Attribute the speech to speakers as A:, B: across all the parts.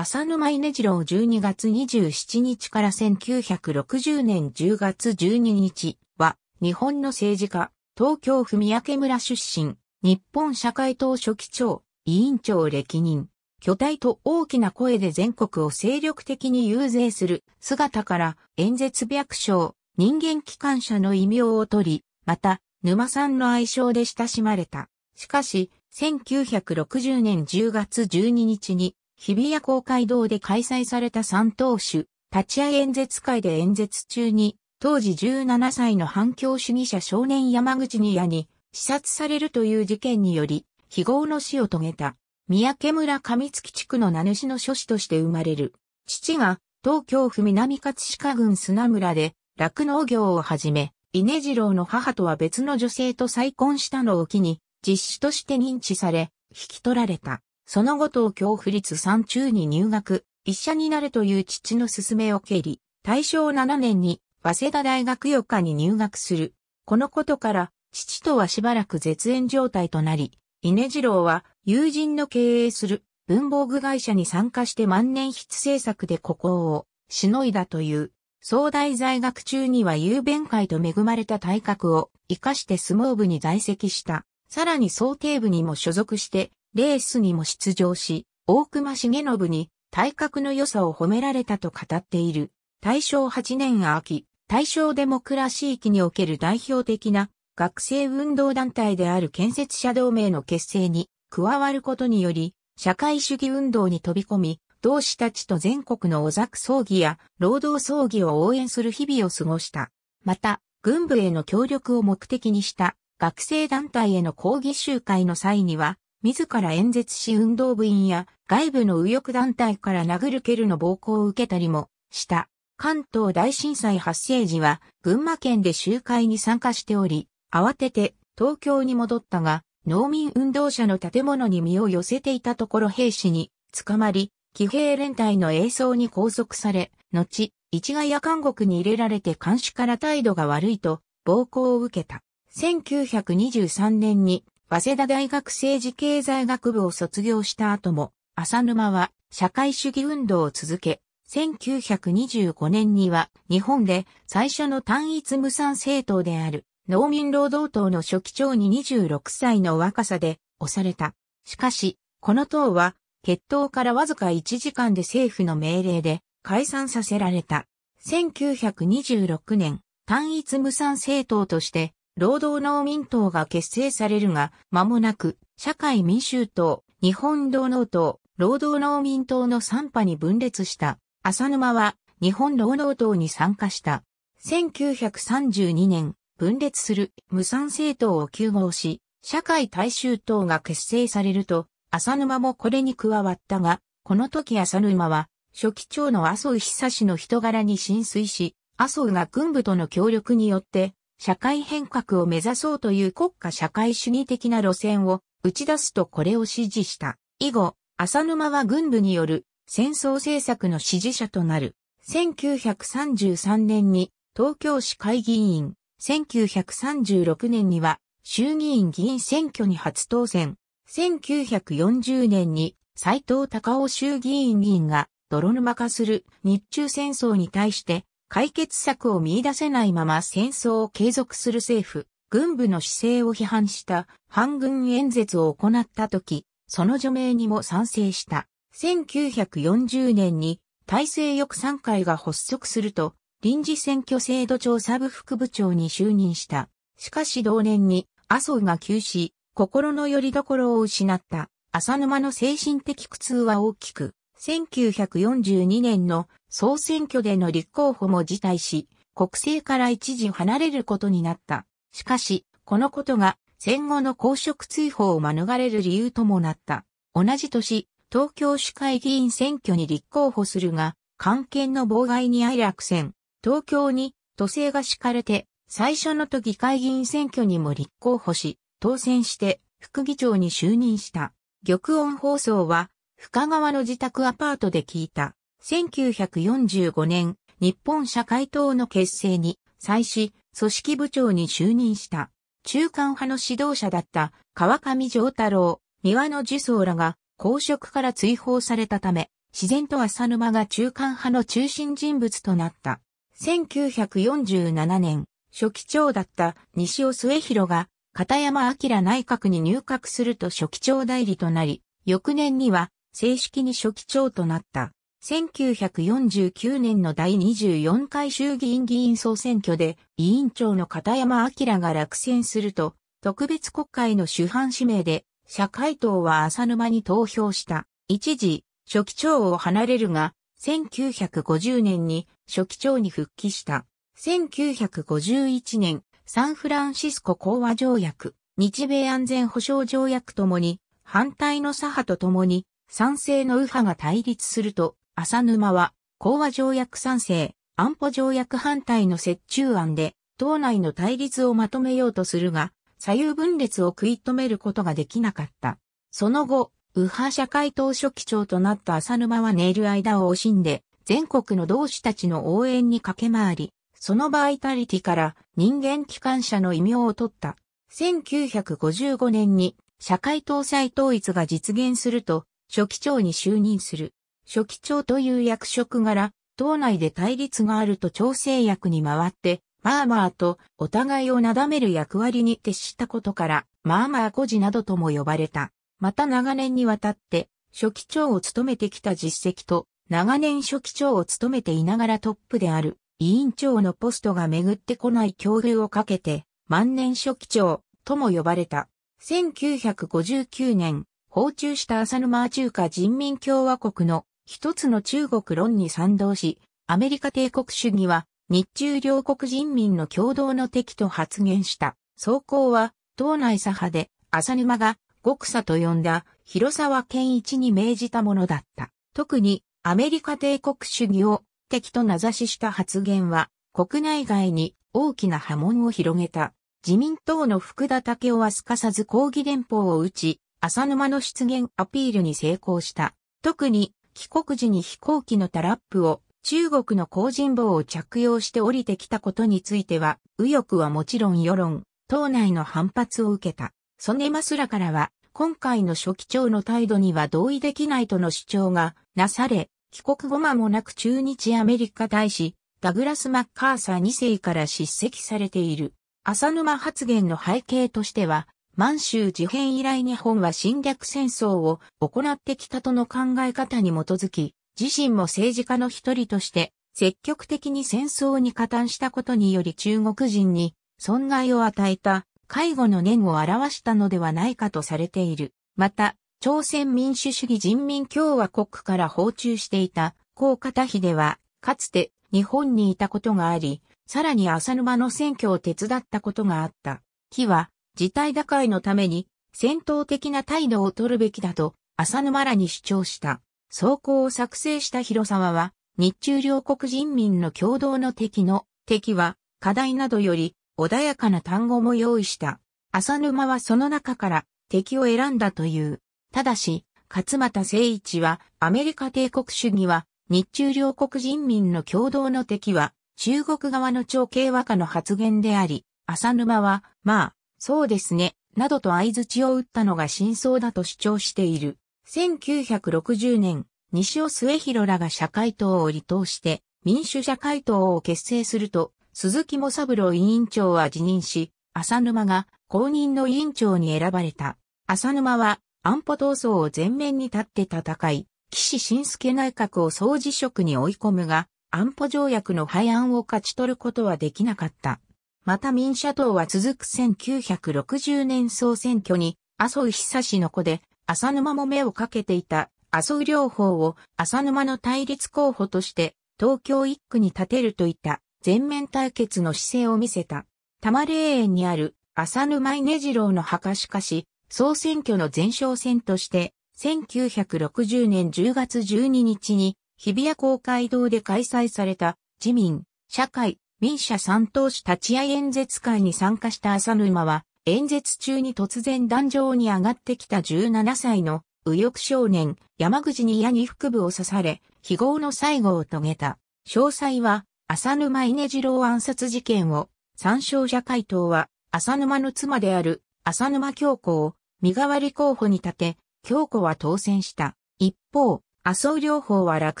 A: 浅沼稲次郎12月27日から1960年10月12日は、日本の政治家、東京府三宅村出身、日本社会党書記長、委員長歴任、巨体と大きな声で全国を精力的に遊説する姿から演説白書、人間機関車の異名を取り、また、沼さんの愛称で親しまれた。しかし、1960年10月12日に日比谷公会堂で開催された三党首、立ち会い演説会で演説中に、当時17歳の反共主義者少年山口にやに、視察されるという事件により、非業の死を遂げた、三宅村上月地区の名主の諸子として生まれる。父が、東京府南葛飾郡砂村で、酪農業をはじめ、稲次郎の母とは別の女性と再婚したのを機に、実子として認知され、引き取られた。その後東京府立三中に入学、医者になるという父の勧めを蹴り、大正7年に早稲田大学予科に入学する。このことから、父とはしばらく絶縁状態となり、稲次郎は友人の経営する文房具会社に参加して万年筆制作で孤高をしのいだという。総大在学中には雄弁会と恵まれた体格を活かして相撲部に在籍した。さらに想定部にも所属してレースにも出場し、大隈重信に体格の良さを褒められたと語っている。大正8年秋、大正デモクラシー期における代表的な学生運動団体である建設者同盟の結成に加わることにより、社会主義運動に飛び込み、同志たちと全国の小作葬儀や労働葬儀を応援する日々を過ごした。また、軍部への協力を目的にした学生団体への抗議集会の際には、自ら演説し運動部員や外部の右翼団体から殴る蹴るの暴行を受けたりもした。関東大震災発生時は群馬県で集会に参加しており、慌てて東京に戻ったが、農民運動者の建物に身を寄せていたところ兵士に捕まり、騎兵連隊の映像に拘束され、後、市街や監獄に入れられて監視から態度が悪いと暴行を受けた。1923年に早稲田大学政治経済学部を卒業した後も、浅沼は社会主義運動を続け、1925年には日本で最初の単一無産政党である農民労働党の初期長に26歳の若さで押された。しかし、この党は決闘からわずか1時間で政府の命令で解散させられた。1926年、単一無産政党として労働農民党が結成されるが、間もなく、社会民衆党、日本労農党、労働農民党の3派に分裂した。浅沼は、日本労働党に参加した。1932年、分裂する無産政党を休合し、社会大衆党が結成されると、浅沼もこれに加わったが、この時浅沼は、初期長の麻生久志の人柄に浸水し、麻生が軍部との協力によって、社会変革を目指そうという国家社会主義的な路線を打ち出すとこれを支持した。以後、浅沼は軍部による戦争政策の支持者となる。1933年に東京市会議員、1936年には衆議院議員選挙に初当選。1940年に斎藤隆夫衆議院議員が泥沼化する日中戦争に対して解決策を見出せないまま戦争を継続する政府、軍部の姿勢を批判した反軍演説を行った時、その除名にも賛成した。1940年に体制翼賛会が発足すると、臨時選挙制度調査部副部長に就任した。しかし同年に麻生が急死、心の拠り所を失った。浅沼の精神的苦痛は大きく、1942年の総選挙での立候補も辞退し、国政から一時離れることになった。しかし、このことが戦後の公職追放を免れる理由ともなった。同じ年、東京市会議員選挙に立候補するが、関係の妨害に相落選。東京に都政が敷かれて、最初の都議会議員選挙にも立候補し、当選して副議長に就任した。玉音放送は、深川の自宅アパートで聞いた。1945年、日本社会党の結成に、際し、組織部長に就任した。中間派の指導者だった川上丈太郎、三輪の樹僧らが公職から追放されたため、自然と浅沼が中間派の中心人物となった。1947年、初期長だった西尾末広が片山明内閣に入閣すると初期長代理となり、翌年には正式に初期長となった。1949年の第24回衆議院議員総選挙で委員長の片山明が落選すると、特別国会の主犯指名で、社会党は浅沼に投票した。一時、初期長を離れるが、1950年に初期長に復帰した。1951年、サンフランシスコ講和条約、日米安全保障条約ともに、反対の左派とともに、賛成の右派が対立すると、浅沼は、講和条約賛成、安保条約反対の折衷案で、党内の対立をまとめようとするが、左右分裂を食い止めることができなかった。その後、右派社会党書記長となった浅沼は寝る間を惜しんで、全国の同志たちの応援に駆け回り、そのバイタリティから人間機関車の異名を取った。1955年に社会党再統一が実現すると、書記長に就任する。書記長という役職柄、党内で対立があると調整役に回って、まあまあとお互いをなだめる役割に徹したことから、まあまあ孤児などとも呼ばれた。また長年にわたって、書記長を務めてきた実績と、長年書記長を務めていながらトップである、委員長のポストが巡ってこない境遇をかけて、万年書記長とも呼ばれた。1959年、訪中した浅沼中華人民共和国の一つの中国論に賛同し、アメリカ帝国主義は日中両国人民の共同の敵と発言した。総行は、党内左派で、浅沼が、極左と呼んだ、広沢健一に命じたものだった。特に、アメリカ帝国主義を敵と名指しした発言は、国内外に大きな波紋を広げた。自民党の福田武雄はすかさず抗議連邦を打ち、浅沼の出現アピールに成功した。特に、帰国時に飛行機のタラップを中国の工人棒を着用して降りてきたことについては、右翼はもちろん世論、党内の反発を受けた。ソネマスらからは、今回の書記長の態度には同意できないとの主張がなされ、帰国後間もなく中日アメリカ大使、ダグラス・マッカーサー2世から叱責されている。浅沼発言の背景としては、満州事変以来日本は侵略戦争を行ってきたとの考え方に基づき、自身も政治家の一人として積極的に戦争に加担したことにより中国人に損害を与えた介護の念を表したのではないかとされている。また、朝鮮民主主義人民共和国から訪中していた高片秀は、かつて日本にいたことがあり、さらに浅沼の選挙を手伝ったことがあった。木は、事態打開のために戦闘的な態度を取るべきだと浅沼らに主張した。装甲を作成した広沢は、日中両国人民の共同の敵の敵は課題などより穏やかな単語も用意した。浅沼はその中から敵を選んだという。ただし、勝又誠一はアメリカ帝国主義は日中両国人民の共同の敵は中国側の長慶和歌の発言であり、浅沼は、まあ、そうですね、などと合図を打ったのが真相だと主張している。1960年、西尾末広らが社会党を離党して民主社会党を結成すると、鈴木茂三郎委員長は辞任し、浅沼が公認の委員長に選ばれた。浅沼は安保闘争を前面に立って戦い、岸信介内閣を総辞職に追い込むが、安保条約の廃案を勝ち取ることはできなかった。また民社党は続く1960年総選挙に、麻生久志の子で、浅沼も目をかけていた麻生両方を浅沼の対立候補として東京一区に立てるといった全面対決の姿勢を見せた。多摩霊園にある浅沼稲次郎の墓しかし、総選挙の前哨戦として、1960年10月12日に日比谷公会堂で開催された自民、社会、民社三党首立ち会い演説会に参加した浅沼は、演説中に突然壇上に上がってきた17歳の右翼少年、山口に矢に腹部を刺され、非業の最後を遂げた。詳細は、浅沼稲次郎暗殺事件を、参照者回答は、浅沼の妻である、浅沼京子を、身代わり候補に立て、京子は当選した。一方、麻生両方は落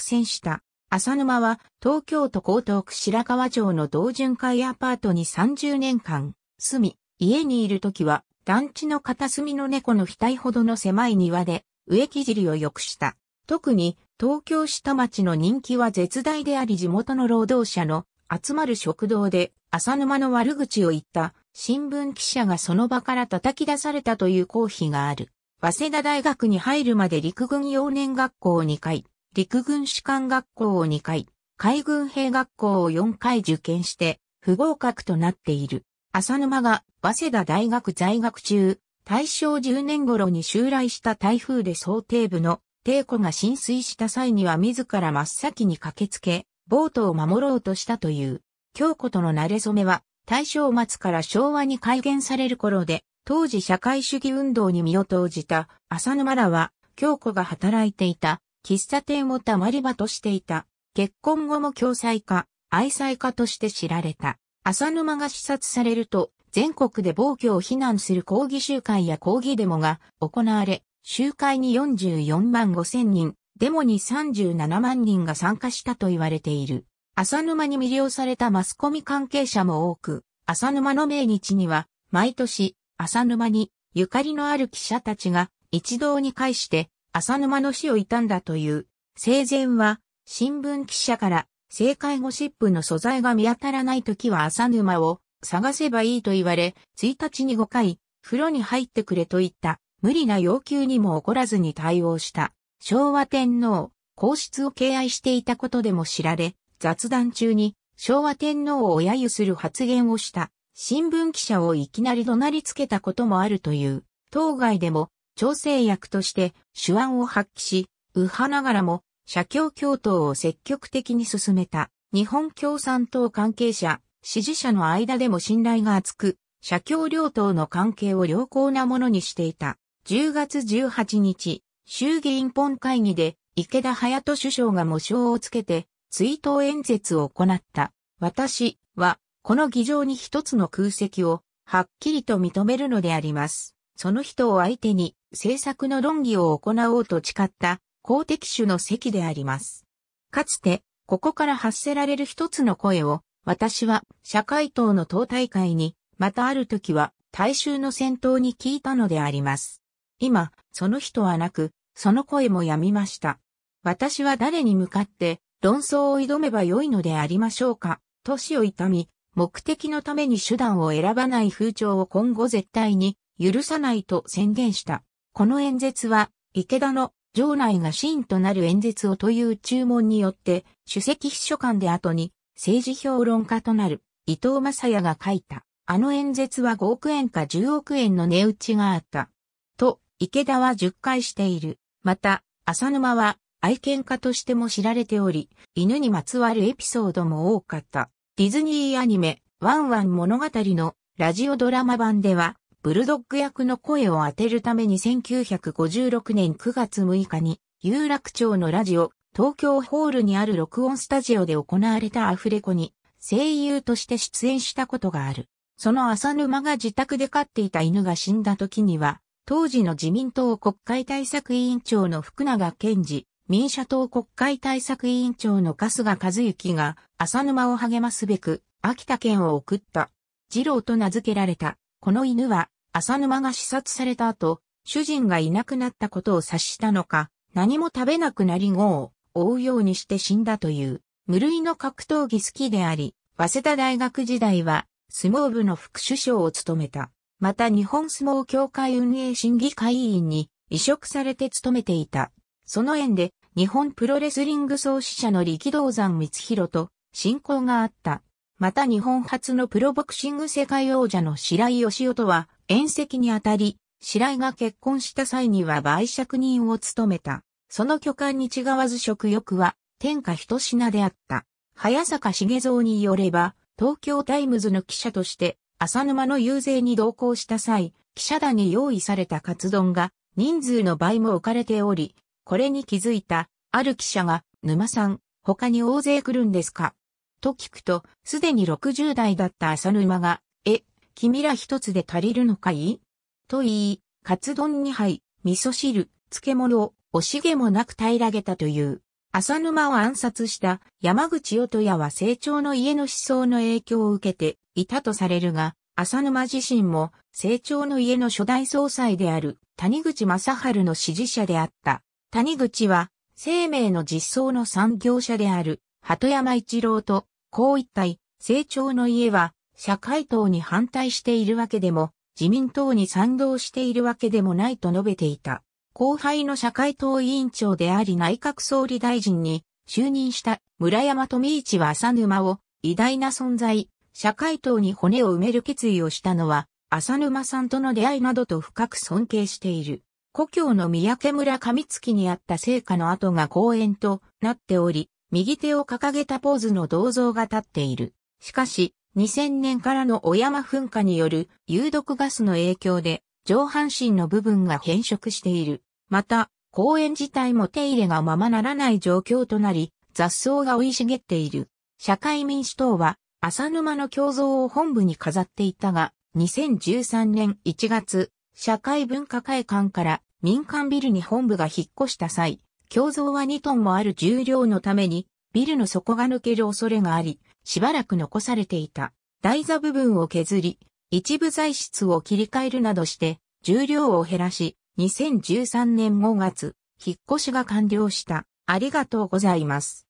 A: 選した。浅沼は東京都江東区白川町の同潤会アパートに30年間住み、家にいる時は団地の片隅の猫の額ほどの狭い庭で植木尻を良くした。特に東京下町の人気は絶大であり地元の労働者の集まる食堂で浅沼の悪口を言った新聞記者がその場から叩き出されたという公費がある。早稲田大学に入るまで陸軍幼年学校を2回、陸軍士官学校を2回、海軍兵学校を4回受験して、不合格となっている。浅沼が、早稲田大学在学中、大正10年頃に襲来した台風で想定部の帝子が浸水した際には自ら真っ先に駆けつけ、ボートを守ろうとしたという。京子との慣れ初めは、大正末から昭和に改元される頃で、当時社会主義運動に身を投じた浅沼らは、京子が働いていた喫茶店をたまり場としていた。結婚後も共済家、愛妻家として知られた。浅沼が視察されると、全国で暴挙を非難する抗議集会や抗議デモが行われ、集会に44万5千人、デモに37万人が参加したと言われている。浅沼に魅了されたマスコミ関係者も多く、浅沼の命日には、毎年、浅沼に、ゆかりのある記者たちが、一堂に会して、浅沼の死を悼んだという。生前は、新聞記者から、政界ゴシップの素材が見当たらない時は浅沼を探せばいいと言われ、1日に5回、風呂に入ってくれといった、無理な要求にも怒らずに対応した。昭和天皇、皇室を敬愛していたことでも知られ、雑談中に昭和天皇を揶揄する発言をした。新聞記者をいきなり怒鳴りつけたこともあるという。当該でも調整役として手腕を発揮し、右派ながらも社協共闘を積極的に進めた日本共産党関係者、支持者の間でも信頼が厚く、社協両党の関係を良好なものにしていた。10月18日、衆議院本会議で池田隼人首相が模章をつけて追悼演説を行った。私は、この議場に一つの空席をはっきりと認めるのであります。その人を相手に政策の論議を行おうと誓った公的主の席であります。かつて、ここから発せられる一つの声を、私は社会党の党大会に、またある時は大衆の先頭に聞いたのであります。今、その人はなく、その声もやみました。私は誰に向かって論争を挑めばよいのでありましょうか、年を痛み、目的のために手段を選ばない風潮を今後絶対に許さないと宣言した。この演説は、池田の城内が真となる演説をという注文によって、主席秘書官で後に政治評論家となる伊藤正也が書いた。あの演説は5億円か10億円の値打ちがあった。と、池田は10回している。また、浅沼は愛犬家としても知られており、犬にまつわるエピソードも多かった。ディズニーアニメ、ワンワン物語のラジオドラマ版では、ブルドッグ役の声を当てるために1956年9月6日に、有楽町のラジオ、東京ホールにある録音スタジオで行われたアフレコに、声優として出演したことがある。その浅沼が自宅で飼っていた犬が死んだ時には、当時の自民党国会対策委員長の福永健治、民社党国会対策委員長の春日和幸が、浅沼を励ますべく、秋田県を送った。二郎と名付けられた。この犬は、浅沼が刺殺された後、主人がいなくなったことを察したのか、何も食べなくなり号を追うようにして死んだという、無類の格闘技好きであり、早稲田大学時代は、相撲部の副首相を務めた。また日本相撲協会運営審議会委員に移植されて務めていた。その縁で、日本プロレスリング創始者の力道山光弘と親交があった。また日本初のプロボクシング世界王者の白井義夫とは、遠戚にあたり、白井が結婚した際には売借人を務めた。その巨漢に違わず食欲は、天下一品であった。早坂茂蔵によれば、東京タイムズの記者として、浅沼の遊説に同行した際、記者団に用意されたカツ丼が、人数の倍も置かれており、これに気づいた、ある記者が、沼さん、他に大勢来るんですかと聞くと、すでに60代だった浅沼が、え、君ら一つで足りるのかいと言い、カツ丼2杯、味噌汁、漬物を惜しげもなく平らげたという。浅沼を暗殺した山口音也は成長の家の思想の影響を受けていたとされるが、浅沼自身も成長の家の初代総裁である谷口正春の支持者であった。谷口は生命の実装の産業者である鳩山一郎と、こう一体、成長の家は、社会党に反対しているわけでも、自民党に賛同しているわけでもないと述べていた。後輩の社会党委員長であり内閣総理大臣に就任した村山富一は浅沼を偉大な存在、社会党に骨を埋める決意をしたのは、浅沼さんとの出会いなどと深く尊敬している。故郷の三宅村上月にあった成果の跡が公園となっており、右手を掲げたポーズの銅像が立っている。しかし、2000年からの小山噴火による有毒ガスの影響で上半身の部分が変色している。また、公園自体も手入れがままならない状況となり、雑草が生い茂っている。社会民主党は、浅沼の胸像を本部に飾っていたが、2013年1月、社会文化会館から民間ビルに本部が引っ越した際、胸像は2トンもある重量のために、ビルの底が抜ける恐れがあり、しばらく残されていた。台座部分を削り、一部材質を切り替えるなどして、重量を減らし、2013年5月、引っ越しが完了した。ありがとうございます。